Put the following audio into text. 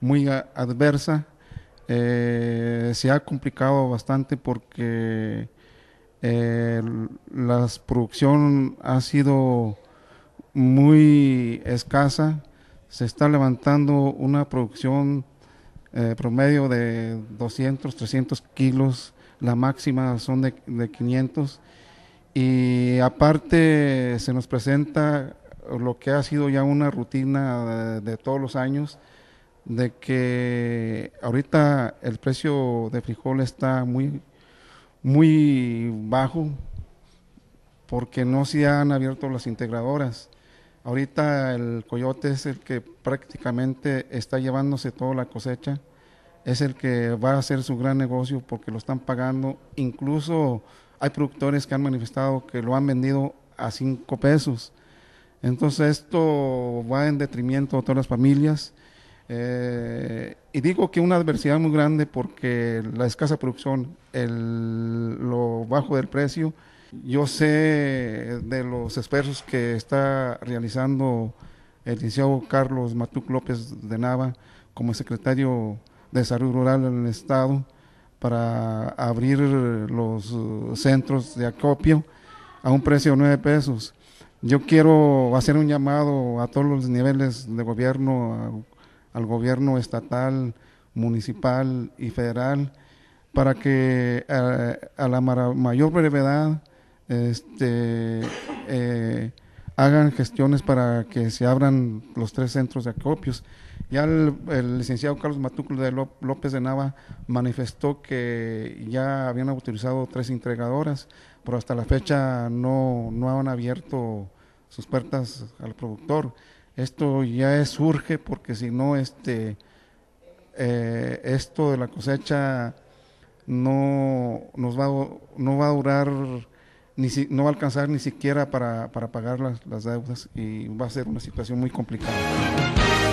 muy adversa. Eh, se ha complicado bastante porque eh, la producción ha sido muy escasa. Se está levantando una producción eh, promedio de 200, 300 kilos. La máxima son de, 500. Y aparte se nos presenta lo que ha sido ya una rutina de todos los años de que ahorita el precio de frijol está muy, muy bajo porque no se han abierto las integradoras. Ahorita el coyote es el que prácticamente está llevándose toda la cosecha, es el que va a hacer su gran negocio porque lo están pagando. Incluso hay productores que han manifestado que lo han vendido a 5 pesos. Entonces esto va en detrimento de todas las familias eh, y digo que una adversidad muy grande porque la escasa producción, el, lo bajo del precio, yo sé de los esfuerzos que está realizando el licenciado Carlos Matuc López de Nava como secretario de Salud Rural en el Estado para abrir los centros de acopio a un precio de 9 pesos. Yo quiero hacer un llamado a todos los niveles de gobierno, al gobierno estatal, municipal y federal para que eh, a, la mayor brevedad este, eh, hagan gestiones para que se abran los tres centros de acopios. Ya el, licenciado Carlos Matúculo de López de Nava manifestó que ya habían utilizado tres entregadoras, pero hasta la fecha no, no han abierto sus puertas al productor. Esto ya es, surge porque si no, este, eh, esto de la cosecha no nos va, no va a durar, no va a alcanzar ni siquiera para, pagar las deudas y va a ser una situación muy complicada.